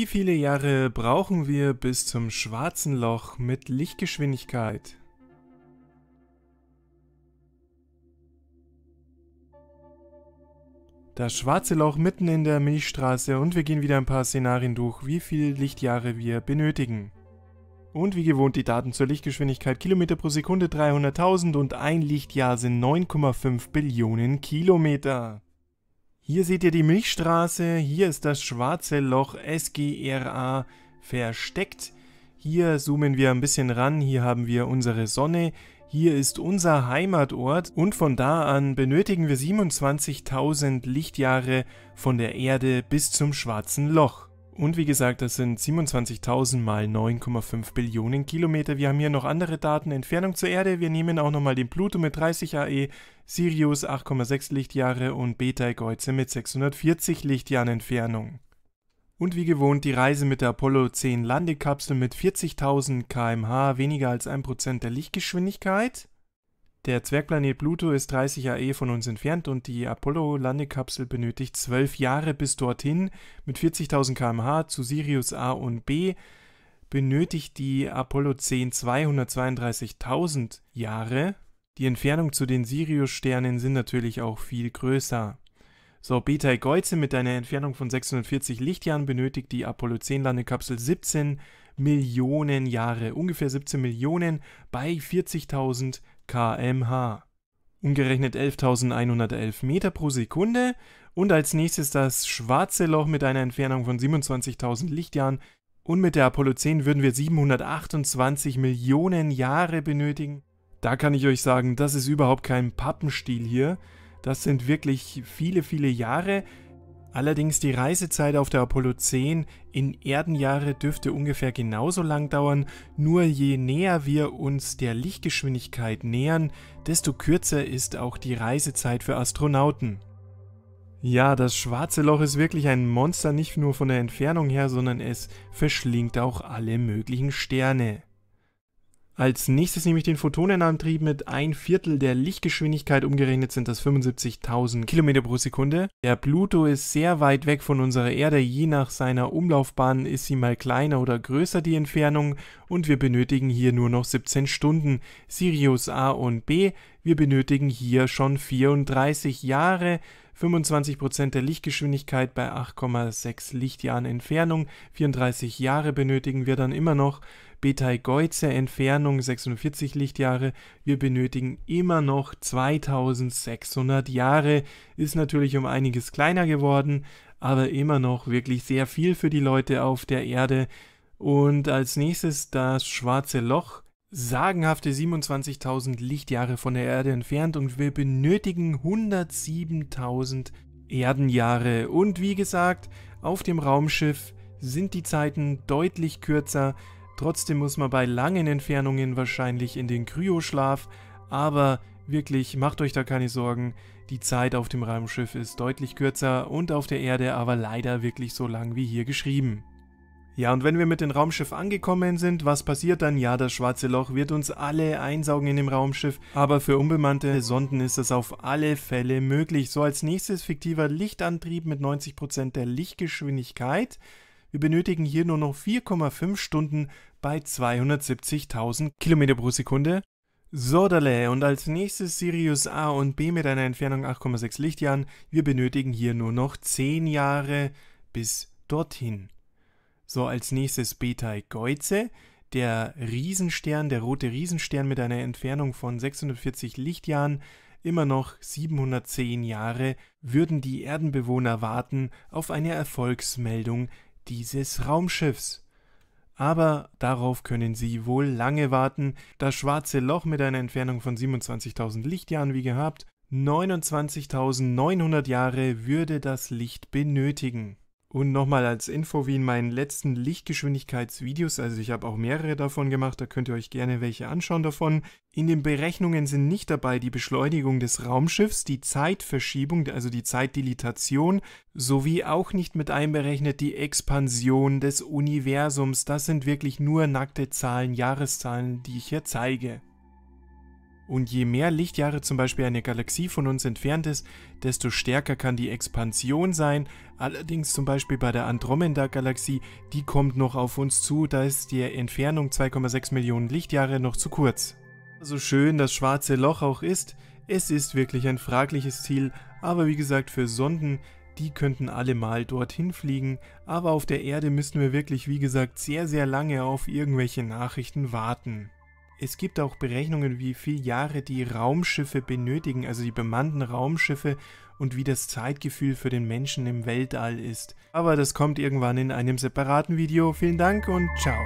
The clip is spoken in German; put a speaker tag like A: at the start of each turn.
A: Wie viele Jahre brauchen wir bis zum schwarzen Loch mit Lichtgeschwindigkeit? Das schwarze Loch mitten in der Milchstraße und wir gehen wieder ein paar Szenarien durch, wie viele Lichtjahre wir benötigen. Und wie gewohnt die Daten zur Lichtgeschwindigkeit Kilometer pro Sekunde 300.000 und ein Lichtjahr sind 9,5 Billionen Kilometer. Hier seht ihr die Milchstraße, hier ist das schwarze Loch SGRA versteckt. Hier zoomen wir ein bisschen ran, hier haben wir unsere Sonne, hier ist unser Heimatort und von da an benötigen wir 27.000 Lichtjahre von der Erde bis zum schwarzen Loch. Und wie gesagt, das sind 27.000 mal 9,5 Billionen Kilometer. Wir haben hier noch andere Daten. Entfernung zur Erde. Wir nehmen auch nochmal den Pluto mit 30 AE, Sirius 8,6 Lichtjahre und Beta Betelgeuse mit 640 Lichtjahren Entfernung. Und wie gewohnt die Reise mit der Apollo 10 Landekapsel mit 40.000 kmh, weniger als 1% der Lichtgeschwindigkeit. Der Zwergplanet Pluto ist 30 AE von uns entfernt und die Apollo-Landekapsel benötigt 12 Jahre bis dorthin. Mit 40.000 km/h zu Sirius A und B benötigt die Apollo 10 232.000 Jahre. Die Entfernung zu den Sirius-Sternen sind natürlich auch viel größer. So, Beta Geuze mit einer Entfernung von 640 Lichtjahren benötigt die Apollo 10 Landekapsel 17 Millionen Jahre, ungefähr 17 Millionen bei 40.000 kmh. Umgerechnet 11.111 Meter pro Sekunde und als nächstes das schwarze Loch mit einer Entfernung von 27.000 Lichtjahren und mit der Apollo 10 würden wir 728 Millionen Jahre benötigen. Da kann ich euch sagen, das ist überhaupt kein Pappenstiel hier. Das sind wirklich viele, viele Jahre. Allerdings die Reisezeit auf der Apollo 10 in Erdenjahre dürfte ungefähr genauso lang dauern, nur je näher wir uns der Lichtgeschwindigkeit nähern, desto kürzer ist auch die Reisezeit für Astronauten. Ja, das schwarze Loch ist wirklich ein Monster, nicht nur von der Entfernung her, sondern es verschlingt auch alle möglichen Sterne. Als nächstes nehme ich den Photonenantrieb mit ein Viertel der Lichtgeschwindigkeit, umgerechnet sind das 75.000 Kilometer pro Sekunde. Der Pluto ist sehr weit weg von unserer Erde, je nach seiner Umlaufbahn ist sie mal kleiner oder größer die Entfernung und wir benötigen hier nur noch 17 Stunden. Sirius A und B, wir benötigen hier schon 34 Jahre. 25% der Lichtgeschwindigkeit bei 8,6 Lichtjahren Entfernung, 34 Jahre benötigen wir dann immer noch. Beteigeuzer Entfernung 46 Lichtjahre. Wir benötigen immer noch 2600 Jahre. Ist natürlich um einiges kleiner geworden, aber immer noch wirklich sehr viel für die Leute auf der Erde. Und als nächstes das schwarze Loch sagenhafte 27.000 Lichtjahre von der Erde entfernt und wir benötigen 107.000 Erdenjahre. Und wie gesagt, auf dem Raumschiff sind die Zeiten deutlich kürzer. Trotzdem muss man bei langen Entfernungen wahrscheinlich in den Kryoschlaf, aber wirklich macht euch da keine Sorgen. Die Zeit auf dem Raumschiff ist deutlich kürzer und auf der Erde aber leider wirklich so lang wie hier geschrieben. Ja, und wenn wir mit dem Raumschiff angekommen sind, was passiert dann? Ja, das schwarze Loch wird uns alle einsaugen in dem Raumschiff, aber für unbemannte Sonden ist das auf alle Fälle möglich. So als nächstes fiktiver Lichtantrieb mit 90% der Lichtgeschwindigkeit. Wir benötigen hier nur noch 4,5 Stunden bei 270.000 Kilometer pro Sekunde. Sodale und als nächstes Sirius A und B mit einer Entfernung 8,6 Lichtjahren. Wir benötigen hier nur noch 10 Jahre bis dorthin. So, als nächstes Beta Geuze, der Riesenstern, der rote Riesenstern mit einer Entfernung von 640 Lichtjahren. Immer noch 710 Jahre würden die Erdenbewohner warten auf eine Erfolgsmeldung dieses Raumschiffs. Aber darauf können sie wohl lange warten. Das schwarze Loch mit einer Entfernung von 27.000 Lichtjahren wie gehabt, 29.900 Jahre würde das Licht benötigen. Und nochmal als Info, wie in meinen letzten Lichtgeschwindigkeitsvideos, also ich habe auch mehrere davon gemacht, da könnt ihr euch gerne welche anschauen davon. In den Berechnungen sind nicht dabei die Beschleunigung des Raumschiffs, die Zeitverschiebung, also die Zeitdilitation, sowie auch nicht mit einberechnet die Expansion des Universums. Das sind wirklich nur nackte Zahlen, Jahreszahlen, die ich hier zeige. Und je mehr Lichtjahre zum Beispiel eine Galaxie von uns entfernt ist, desto stärker kann die Expansion sein. Allerdings zum Beispiel bei der Andromeda-Galaxie, die kommt noch auf uns zu, da ist die Entfernung 2,6 Millionen Lichtjahre noch zu kurz. So also schön das schwarze Loch auch ist, es ist wirklich ein fragliches Ziel, aber wie gesagt für Sonden, die könnten alle mal dorthin fliegen, aber auf der Erde müssten wir wirklich wie gesagt sehr sehr lange auf irgendwelche Nachrichten warten es gibt auch Berechnungen, wie viele Jahre die Raumschiffe benötigen, also die bemannten Raumschiffe und wie das Zeitgefühl für den Menschen im Weltall ist. Aber das kommt irgendwann in einem separaten Video. Vielen Dank und ciao.